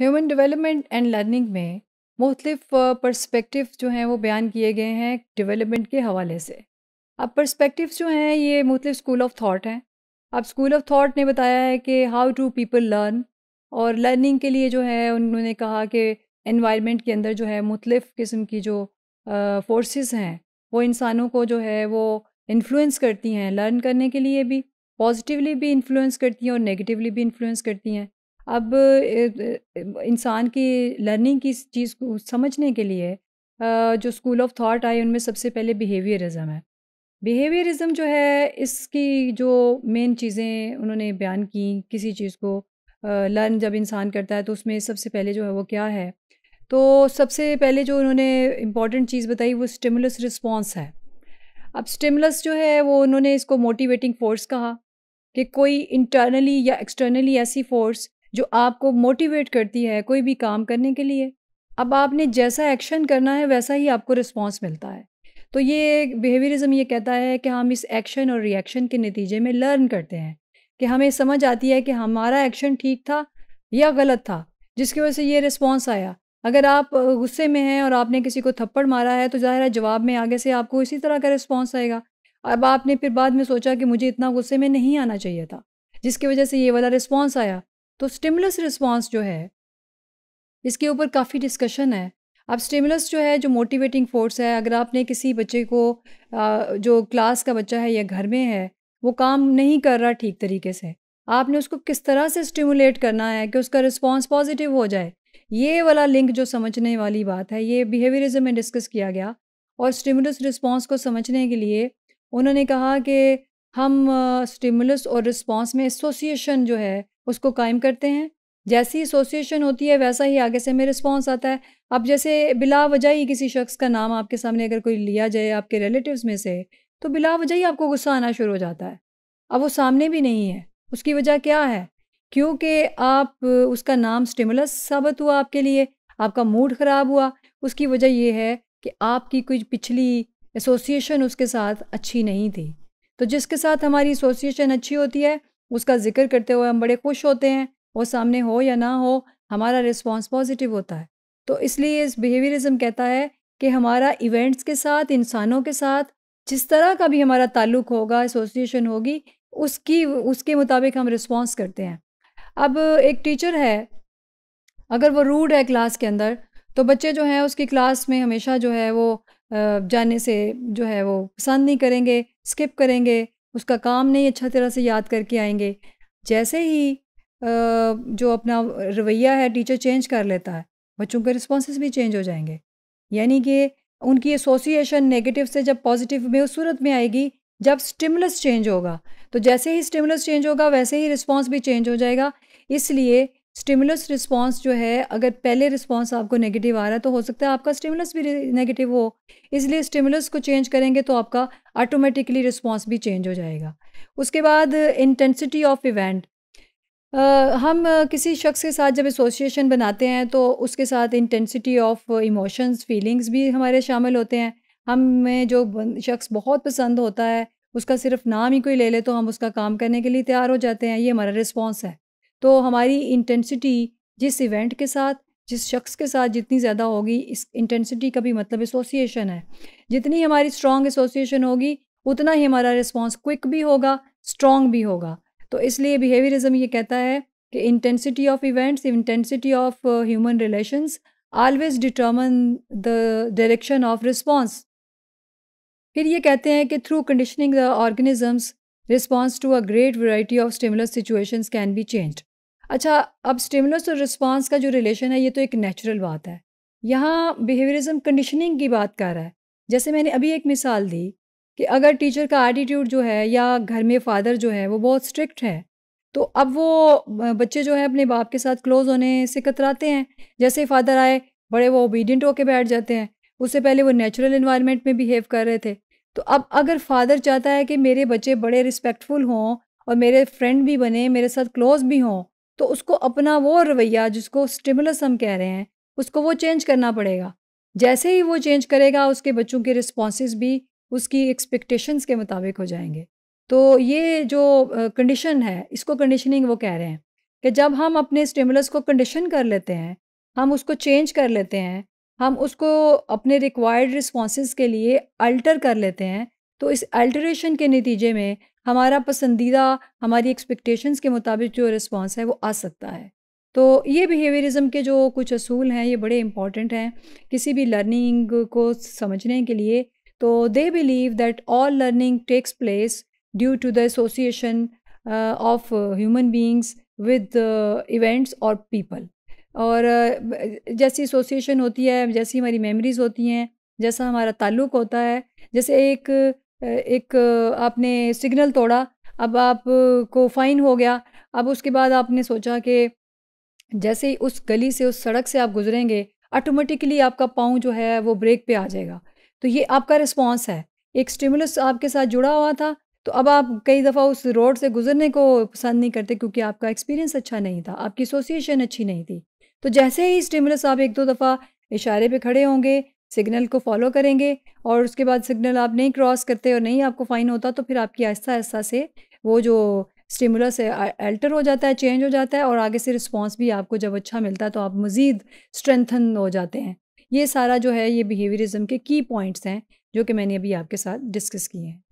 human development and learning में मुख्तफ perspective जो हैं वो बयान किए गए हैं डेवलपमेंट के हवाले से अब पर्सपेक्टिव जो हैं ये मुख्तु स्कूल ऑफ थाट हैं अब स्कूल ऑफ थाट ने बताया है कि हाउ टू पीपल लर्न और लर्निंग के लिए जो है उन्होंने कहा कि इन्वायरमेंट के अंदर जो है मुख्तफ किस्म की जो फोर्सेस हैं वो इंसानों को जो है वो इन्फ्लुएंस करती हैं लर्न करने के लिए भी पॉजिटिवली भी इन्फ्लुएंस करती हैं और नेगेटिवली भी इन्फ्लुएंस करती हैं अब इंसान की लर्निंग की चीज़ को समझने के लिए जो स्कूल ऑफ थाट आए उनमें सबसे पहले बिहेवियरिज्म है बिहेवियरिज्म जो है इसकी जो मेन चीज़ें उन्होंने बयान की किसी चीज़ को लर्न जब इंसान करता है तो उसमें सबसे पहले जो है वो क्या है तो सबसे पहले जो उन्होंने इम्पॉर्टेंट चीज़ बताई वो स्टिमुलस रिस्पॉन्स है अब स्टिमुलस जो है वो उन्होंने इसको मोटिवेटिंग फोर्स कहा कि कोई इंटरनली या एक्सटर्नली ऐसी फोर्स जो आपको मोटिवेट करती है कोई भी काम करने के लिए अब आपने जैसा एक्शन करना है वैसा ही आपको रिस्पॉन्स मिलता है तो ये बिहेवियरिज्म ये कहता है कि हम इस एक्शन और रिएक्शन के नतीजे में लर्न करते हैं कि हमें समझ आती है कि हमारा एक्शन ठीक था या गलत था जिसकी वजह से ये रिस्पॉन्स आया अगर आप गुस्से में हैं और आपने किसी को थप्पड़ मारा है तो ज़ाहिर है जवाब में आगे से आपको इसी तरह का रिस्पॉन्स आएगा अब आपने फिर बाद में सोचा कि मुझे इतना गुस्से में नहीं आना चाहिए था जिसकी वजह से ये वाला रिस्पॉन्स आया तो स्टिमुलस रिस्पॉन्स जो है इसके ऊपर काफ़ी डिस्कशन है अब स्टिमुलस जो है जो मोटिवेटिंग फोर्स है अगर आपने किसी बच्चे को जो क्लास का बच्चा है या घर में है वो काम नहीं कर रहा ठीक तरीके से आपने उसको किस तरह से स्टिमुलेट करना है कि उसका रिस्पॉन्स पॉजिटिव हो जाए ये वाला लिंक जो समझने वाली बात है ये बिहेवियरिज्म में डिस्कस किया गया और स्टिमुलस रिस्पॉन्स को समझने के लिए उन्होंने कहा कि हम स्टिमुलस और रिस्पॉन्स में एसोसिएशन जो है उसको कायम करते हैं जैसी एसोसिएशन होती है वैसा ही आगे से हमें रिस्पॉन्स आता है अब जैसे बिला वजह ही किसी शख्स का नाम आपके सामने अगर कोई लिया जाए आपके रिलेटिव्स में से तो बिला वजह ही आपको गुस्सा आना शुरू हो जाता है अब वो सामने भी नहीं है उसकी वजह क्या है क्योंकि आप उसका नाम स्टिमुलस साबित हुआ आपके लिए आपका मूड ख़राब हुआ उसकी वजह यह है कि आपकी कोई पिछली एसोसिएशन उसके साथ अच्छी नहीं थी तो जिसके साथ हमारी एसोसिएशन अच्छी होती है उसका जिक्र करते हुए हम बड़े खुश होते हैं वो सामने हो या ना हो हमारा रिस्पॉन्स पॉजिटिव होता है तो इसलिए इस बिहेवियरिज्म कहता है कि हमारा इवेंट्स के साथ इंसानों के साथ जिस तरह का भी हमारा ताल्लुक होगा एसोसिएशन होगी उसकी उसके मुताबिक हम रिस्पॉन्स करते हैं अब एक टीचर है अगर वो रूड है क्लास के अंदर तो बच्चे जो हैं उसकी क्लास में हमेशा जो है वो जाने से जो है वो पसंद नहीं करेंगे स्किप करेंगे उसका काम नहीं अच्छा तरह से याद करके आएंगे जैसे ही जो अपना रवैया है टीचर चेंज कर लेता है बच्चों के रिस्पॉन्स भी चेंज हो जाएंगे यानी कि उनकी एसोसिएशन नेगेटिव से जब पॉजिटिव में उस सूरत में आएगी जब स्टिमुलस चेंज होगा तो जैसे ही स्टिमुलस चेंज होगा वैसे ही रिस्पॉन्स भी चेंज हो जाएगा इसलिए स्टिमुलस रिस्पांस जो है अगर पहले रिस्पांस आपको नेगेटिव आ रहा है तो हो सकता है आपका स्टिमुलस भी नेगेटिव हो इसलिए स्टिमुलस को चेंज करेंगे तो आपका ऑटोमेटिकली रिस्पांस भी चेंज हो जाएगा उसके बाद इंटेंसिटी ऑफ इवेंट हम किसी शख्स के साथ जब एसोसिएशन बनाते हैं तो उसके साथ इंटेंसिटी ऑफ इमोशंस फीलिंग्स भी हमारे शामिल होते हैं हम में जो शख्स बहुत पसंद होता है उसका सिर्फ नाम ही कोई ले ले तो हम उसका काम करने के लिए तैयार हो जाते हैं ये हमारा रिस्पॉन्स है तो हमारी इंटेंसिटी जिस इवेंट के साथ जिस शख्स के साथ जितनी ज़्यादा होगी इस इंटेंसिटी का भी मतलब एसोसिएशन है जितनी हमारी स्ट्रॉन्ग एसोसिएशन होगी उतना ही हमारा रिस्पॉन्स क्विक भी होगा स्ट्रॉन्ग भी होगा तो इसलिए बिहेवियरिज्म ये कहता है कि intensity of events intensity of human relations always determine the direction of response फिर ये कहते हैं कि through conditioning the organisms response to a great variety of stimulus situations can be changed अच्छा अब स्टिमुलस और रिस्पांस का जो रिलेशन है ये तो एक नेचुरल बात है यहाँ बिहेवियरिज्म कंडीशनिंग की बात कर रहा है जैसे मैंने अभी एक मिसाल दी कि अगर टीचर का एटीट्यूड जो है या घर में फादर जो है वो बहुत स्ट्रिक्ट है तो अब वो बच्चे जो है अपने बाप के साथ क्लोज होने से कतराते हैं जैसे फादर आए बड़े वो ओबीडियंट होके बैठ जाते हैं उससे पहले वो नेचुरल इन्वायरमेंट में बिहेव कर रहे थे तो अब अगर फादर चाहता है कि मेरे बच्चे बड़े रिस्पेक्टफुल हों और मेरे फ्रेंड भी बने मेरे साथ क्लोज भी हों तो उसको अपना वो रवैया जिसको स्टिमुलस हम कह रहे हैं उसको वो चेंज करना पड़ेगा जैसे ही वो चेंज करेगा उसके बच्चों के रिस्पॉन्स भी उसकी एक्सपेक्टेशंस के मुताबिक हो जाएंगे तो ये जो कंडीशन है इसको कंडीशनिंग वो कह रहे हैं कि जब हम अपने स्टिमुलस को कंडीशन कर लेते हैं हम उसको चेंज कर लेते हैं हम उसको अपने रिक्वायर्ड रिस्पॉन्स के लिए अल्टर कर लेते हैं तो इस अल्टरेशन के नतीजे में हमारा पसंदीदा हमारी एक्सपेक्टेशंस के मुताबिक जो रिस्पॉन्स है वो आ सकता है तो ये बिहेवियरिज्म के जो कुछ असूल हैं ये बड़े इंपॉर्टेंट हैं किसी भी लर्निंग को समझने के लिए तो they believe that all learning takes place due to the association of human beings with events और पीपल uh, और जैसी एसोसिएशन होती है जैसी हमारी मेमोरीज़ होती हैं जैसा हमारा ताल्लुक होता है जैसे एक एक आपने सिग्नल तोड़ा अब आप को फाइन हो गया अब उसके बाद आपने सोचा कि जैसे ही उस गली से उस सड़क से आप गुजरेंगे ऑटोमेटिकली आपका पाँव जो है वो ब्रेक पे आ जाएगा तो ये आपका रिस्पॉन्स है एक स्टिमुलस आपके साथ जुड़ा हुआ था तो अब आप कई दफ़ा उस रोड से गुजरने को पसंद नहीं करते क्योंकि आपका एक्सपीरियंस अच्छा नहीं था आपकी एसोसिएशन अच्छी नहीं थी तो जैसे ही स्टिमुलस आप एक दो दफ़ा इशारे पे खड़े होंगे सिग्नल को फॉलो करेंगे और उसके बाद सिग्नल आप नहीं क्रॉस करते और नहीं आपको फ़ाइन होता तो फिर आपकी आहिस्ता आहिस्ता से वो जो स्टिमुलस अल्टर हो जाता है चेंज हो जाता है और आगे से रिस्पॉन्स भी आपको जब अच्छा मिलता है तो आप मज़ीद स्ट्रेंथन हो जाते हैं ये सारा जो है ये बिहेवियरिज्म के की पॉइंट्स हैं जो कि मैंने अभी आपके साथ डिस्कस किए हैं